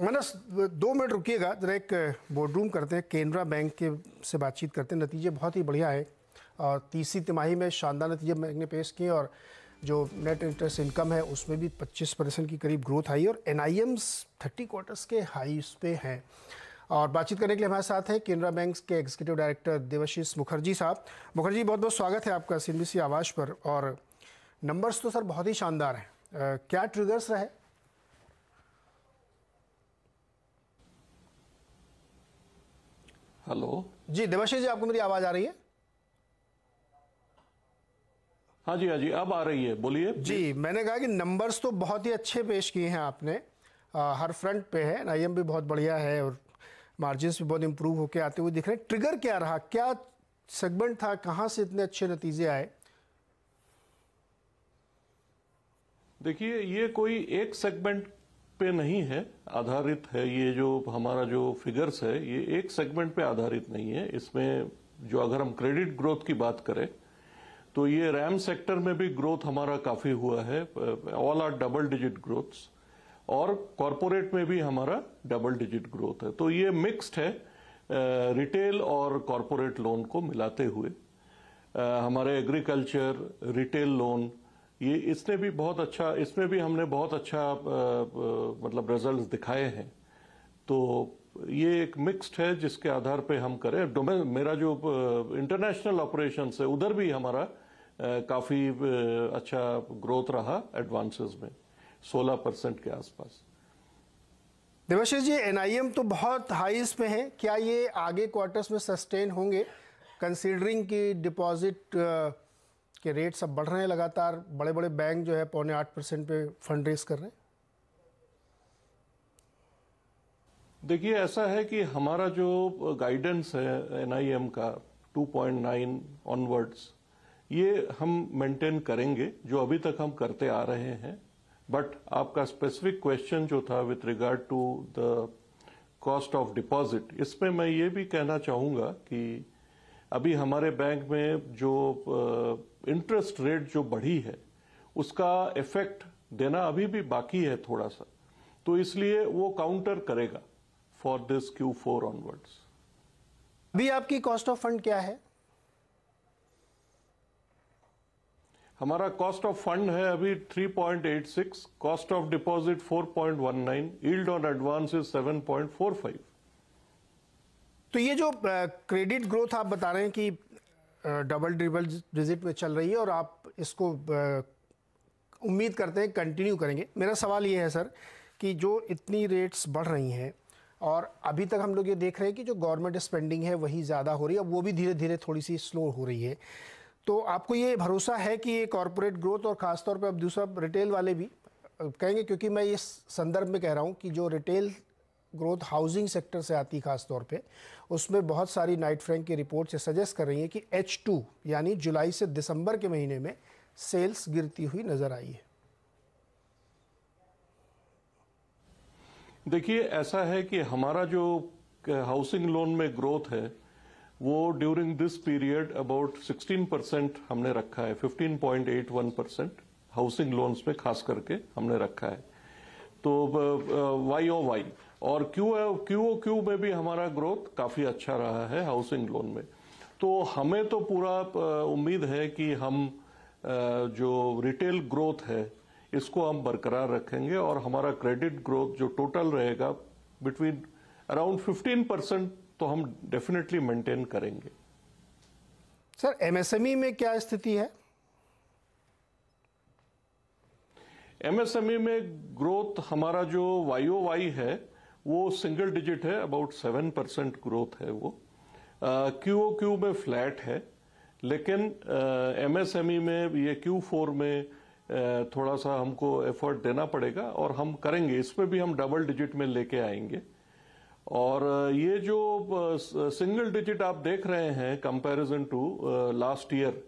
मनस दो मिनट रुकिएगा जरा एक बोर्डरूम करते हैं केनरा बैंक के से बातचीत करते हैं नतीजे बहुत ही बढ़िया है और तीसरी तिमाही में शानदार नतीजे बैंक ने पेश किए और जो नेट इंटरेस्ट इनकम है उसमें भी 25 परसेंट की करीब ग्रोथ आई और N I Ms thirty quarters के हाई उस पर हैं और बातचीत करने के लिए हमारे साथ हैं केनरा बैंक के एग्जीक्यूटिव डायरेक्टर देवाशीष मुखर्जी साहब मुखर्जी बहुत बहुत स्वागत है आपका सी आवाज़ पर और नंबर्स तो सर बहुत ही शानदार हैं क्या ट्रिगर्स रहे हेलो जी देवाशीष जी आपको मेरी आवाज आ रही है हाँ जी हाँ जी अब आ रही है बोलिए जी मैंने कहा कि नंबर्स तो बहुत ही अच्छे पेश किए हैं आपने आ, हर फ्रंट पे है आई भी बहुत बढ़िया है और मार्जिन भी बहुत इम्प्रूव होकर आते हुए दिख रहे हैं ट्रिगर क्या रहा क्या सेगमेंट था कहाँ से इतने अच्छे नतीजे आए देखिए ये कोई एक सेगमेंट पे नहीं है आधारित है ये जो हमारा जो फिगर्स है ये एक सेगमेंट पे आधारित नहीं है इसमें जो अगर हम क्रेडिट ग्रोथ की बात करें तो ये रैम सेक्टर में भी ग्रोथ हमारा काफी हुआ है all are double digit growths और कॉरपोरेट में भी हमारा डबल डिजिट ग्रोथ है तो ये मिक्स्ड है रिटेल और कॉरपोरेट लोन को मिलाते हुए हमारे एग्रीकल्चर रिटेल लोन ये इसने भी बहुत अच्छा इसमें भी हमने बहुत अच्छा आ, आ, मतलब रिजल्ट दिखाए हैं तो ये एक मिक्स्ड है जिसके आधार पे हम करें मेरा जो इंटरनेशनल ऑपरेशन है उधर भी हमारा आ, काफी अच्छा ग्रोथ रहा एडवांसेस में 16 परसेंट के आसपास देवाशीष जी एनआईएम तो बहुत हाई इसमें है क्या ये आगे क्वार्टर्स में सस्टेन होंगे कंसीडरिंग कि डिपॉजिट कि रेट्स अब बढ़ रहे हैं लगातार बड़े बड़े बैंक जो है पौने आठ परसेंट पे फंड रेस कर रहे हैं देखिए ऐसा है कि हमारा जो गाइडेंस है एनआईएम का 2.9 ऑनवर्ड्स ये हम मेंटेन करेंगे जो अभी तक हम करते आ रहे हैं बट आपका स्पेसिफिक क्वेश्चन जो था with regard to the cost of deposit इसमें मैं ये भी कहना चाहूंगा कि अभी हमारे बैंक में जो इंटरेस्ट रेट जो बढ़ी है उसका इफेक्ट देना अभी भी बाकी है थोड़ा सा तो इसलिए वो काउंटर करेगा for this Q four onwards अभी आपकी कॉस्ट ऑफ फंड क्या है हमारा कॉस्ट ऑफ फंड है अभी 3.86 cost of deposit 4.19 point on advance is 7.45 तो ये जो क्रेडिट ग्रोथ आप बता रहे हैं कि डबल ट्रिपल डिजिट में चल रही है और आप इसको उम्मीद करते हैं कंटिन्यू करेंगे मेरा सवाल ये है सर कि जो इतनी रेट्स बढ़ रही हैं और अभी तक हम लोग ये देख रहे हैं कि जो गवर्नमेंट स्पेंडिंग है वही ज़्यादा हो रही है अब वो भी धीरे धीरे थोड़ी सी स्लो हो रही है तो आपको ये भरोसा है कि ये कॉरपोरेट ग्रोथ और ख़ासतौर पर अब दूसरा रिटेल वाले भी कहेंगे क्योंकि मैं इस संदर्भ में कह रहा हूँ कि जो रिटेल ग्रोथ हाउसिंग सेक्टर से आती खास तौर पे उसमें बहुत सारी नाइट फ्रैंक की रिपोर्ट से सजेस्ट कर रही है कि एच टू यानी जुलाई से दिसंबर के महीने में सेल्स गिरती हुई नज़र आई है देखिए ऐसा है कि हमारा जो हाउसिंग लोन में ग्रोथ है वो during this period about 16 percent हमने रखा है 15.81 परसेंट हाउसिंग लोन्स में खास करके हमने रखा है तो वाई ओ वाई और क्यू क्यू क्यू में भी हमारा ग्रोथ काफ़ी अच्छा रहा है हाउसिंग लोन में तो हमें तो पूरा उम्मीद है कि हम जो रिटेल ग्रोथ है इसको हम बरकरार रखेंगे और हमारा क्रेडिट ग्रोथ जो टोटल रहेगा बिटवीन अराउंड 15 परसेंट तो हम डेफिनेटली मेंटेन करेंगे सर एमएसएमई e में क्या स्थिति है एमएसएमई e में ग्रोथ हमारा जो वाई है वो सिंगल डिजिट है अबाउट सेवन परसेंट ग्रोथ है वो क्यू ओ क्यू में फ्लैट है लेकिन एमएसएमई e में ये क्यू फोर में uh, थोड़ा सा हमको एफर्ट देना पड़ेगा और हम करेंगे इसमें भी हम डबल डिजिट में लेके आएंगे और ये जो सिंगल डिजिट आप देख रहे हैं कंपैरिजन टू लास्ट ईयर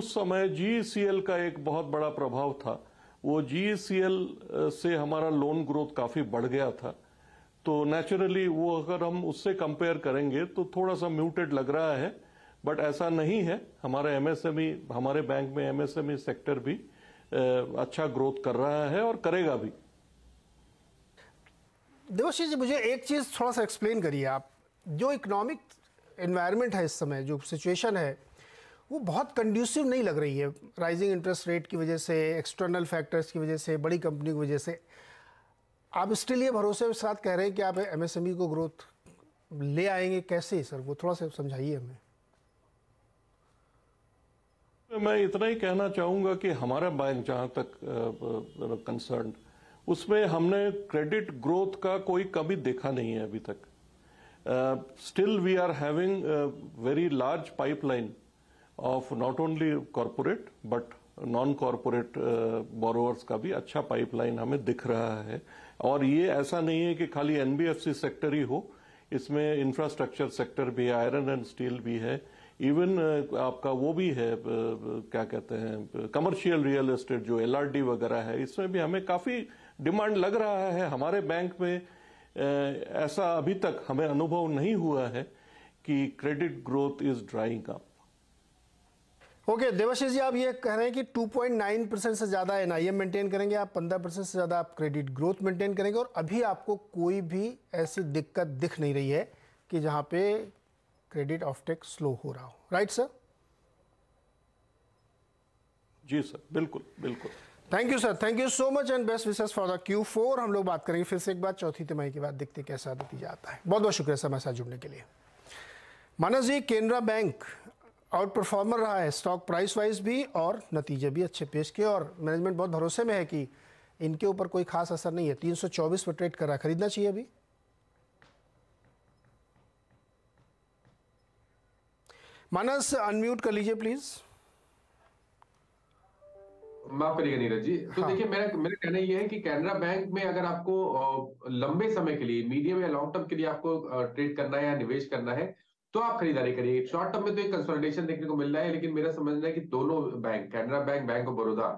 उस समय जीईसीएल e का एक बहुत बड़ा प्रभाव था वो जीईसीएल e से हमारा लोन ग्रोथ काफी बढ़ गया था तो नेचुरली वो अगर हम उससे कंपेयर करेंगे तो थोड़ा सा म्यूटेड लग रहा है बट ऐसा नहीं है हमारे एमएसएमई e, हमारे बैंक में एमएसएमई सेक्टर e भी अच्छा ग्रोथ कर रहा है और करेगा भी देवशी जी मुझे एक चीज़ थोड़ा सा एक्सप्लेन करिए आप जो इकोनॉमिक एनवायरनमेंट है इस समय जो सिचुएशन है वो बहुत कंड्यूसिव नहीं लग रही है राइजिंग इंटरेस्ट रेट की वजह से एक्सटर्नल फैक्टर्स की वजह से बड़ी कंपनी की वजह से आप इसके लिए भरोसे के साथ कह रहे हैं कि आप एमएसएमई e को ग्रोथ ले आएंगे कैसे सर वो थोड़ा सा समझाइए हमें मैं इतना ही कहना चाहूँगा कि हमारा बैंक जहाँ तक कंसर्न मतलब उसमें हमने क्रेडिट ग्रोथ का कोई कभी देखा नहीं है अभी तक still we are having very large pipeline of not only corporate but non corporate borrowers का भी अच्छा पाइपलाइन हमें दिख रहा है और ये ऐसा नहीं है कि खाली एनबीएफसी सेक्टर ही हो इसमें इंफ्रास्ट्रक्चर सेक्टर भी है आयरन एंड स्टील भी है इवन आपका वो भी है uh, uh, क्या कहते हैं कमर्शियल रियल एस्टेट जो एलआरडी वगैरह है इसमें भी हमें काफी डिमांड लग रहा है हमारे बैंक में uh, ऐसा अभी तक हमें अनुभव नहीं हुआ है कि credit growth is drying up okay okay, Debashish ji आप ये कह रहे हैं कि 2.9 परसेंट से ज़्यादा एन आई मेंटेन करेंगे आप 15 परसेंट से ज़्यादा आप क्रेडिट ग्रोथ मेंटेन करेंगे और अभी आपको कोई भी ऐसी दिक्कत दिख नहीं रही है कि जहाँ पे क्रेडिट ऑफ टेक स्लो हो रहा हो राइट सर जी सर बिल्कुल बिल्कुल thank you sir thank you so much and best wishes for the Q four हम लोग बात करेंगे फिर से एक बार चौथी तिमाही के बाद देखते कैसा नतीजा आता है बहुत बहुत शुक्रिया सर हमारे साथ जुड़ने के लिए Manas ji Canara bank outperformer रहा है स्टॉक प्राइस वाइज भी और नतीजे भी अच्छे पेश किए और मैनेजमेंट बहुत भरोसे में है कि इनके ऊपर कोई खास असर नहीं है 324 पर ट्रेड कर रहा है खरीदना चाहिए अभी मानस अनम्यूट कर लीजिए प्लीज माफ करिएगा नीरज जी तो हाँ। देखिए मेरा मेरा कहना यह है कि कैनरा बैंक में अगर आपको लंबे समय के लिए मीडियम या लॉन्ग टर्म के लिए आपको ट्रेड करना है या निवेश करना है तो आप खरीदारी करिए शॉर्ट टर्म में तो एक कंसोलिडेशन देखने को मिल रहा है लेकिन मेरा समझना है कि दोनों bank Canara bank bank of Baroda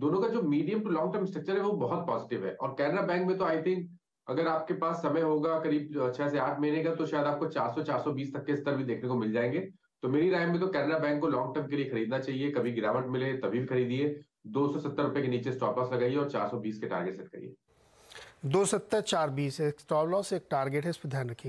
दोनों का जो medium to long term structure है वो बहुत पॉजिटिव है और कैनरा बैंक में तो आई थिंक अगर आपके पास समय होगा करीब छह से आठ महीने का तो शायद आपको सौ बीस तक के स्तर भी देखने को मिल जाएंगे तो मेरी राय में तो कैनरा बैंक को लॉन्ग टर्म के लिए खरीदना चाहिए कभी गिरावट मिले तभी खरीदिए दो सौ सत्तर रुपए के नीचे स्टॉप लॉस लगाइए और चार सौ बीस के टारगेट सेट करिए दो सत्तर चार बीस एक स्टॉप लॉस एक टारगेट है इस पर ध्यान रखिए